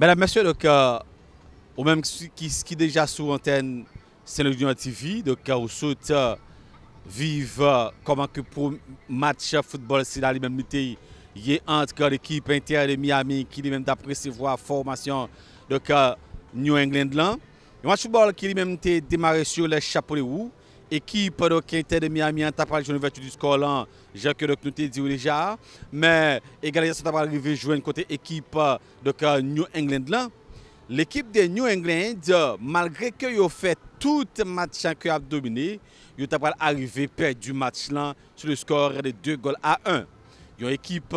Mesdames, Messieurs, donc, même qui, qui déjà sur antenne Saint-Louis TV, donc, euh, ou euh, euh, vivre euh, comment que pour match football, c'est la même est entre l'équipe Inter de Miami qui lui-même d'après voir formation de New England Le match football qui lui-même démarré sur les chapeaux de roue équipe de Inter de Miami a joué jogar vertu score Scolan, jacques que nous te dit déjà, mais également ça pas arrivé joindre côté équipe euh, de euh, New England là. L'équipe de New England, euh, malgré que yo fait tout match hein, que a dominé, ils t'a pas arrivé perdu match là sur le score de 2 goals à 1. Yo équipe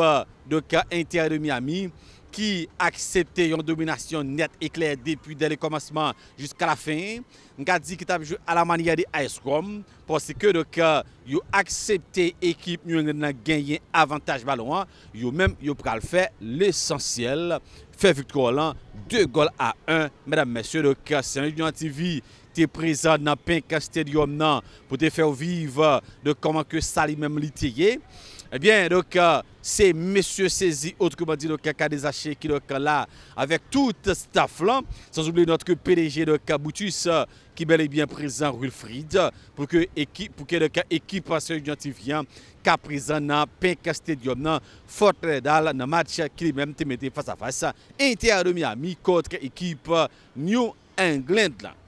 de Inter de Miami qui acceptait une domination nette et claire depuis le commencement jusqu'à la fin. On qui dit a joué à la manière de Ice parce que donc, ils accepté l'équipe, ils ont gagné avantage ballon. Ils ont même fait le l'essentiel fait victoire là. Deux goals à un. Mesdames, Messieurs, le Cassin Union TV est présent dans Pinca Stadium pour te faire vivre de comment que ça lui-même litier Eh bien, donc, euh, c'est Monsieur Saisi, autrement dit, le achats qui est là avec tout staff là. Sans oublier notre PDG de Kabutus euh, ki bel ebyen prezant Wilfrid, pou ke ekip, pou ke ekip asen yon ti vyan, ka prezant nan Penca Stadium nan Fort Redal nan match ki li menm te mette fasa fasa ente adomi a mi kot ke ekip New England lan.